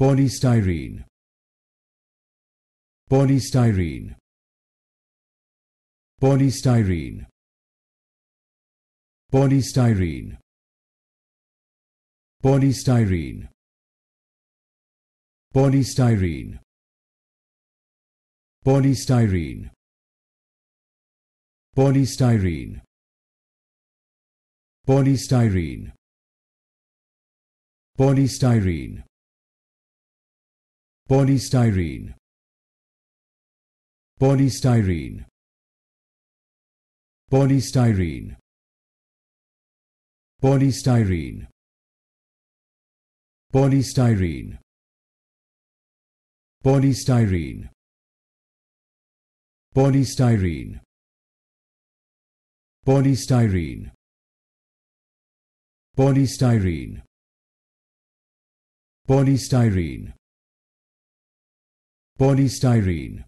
polystyrene polystyrene polystyrene polystyrene polystyrene polystyrene polystyrene polystyrene polystyrene polystyrene polystyrene polystyrene polystyrene polystyrene polystyrene polystyrene polystyrene polystyrene polystyrene polystyrene polystyrene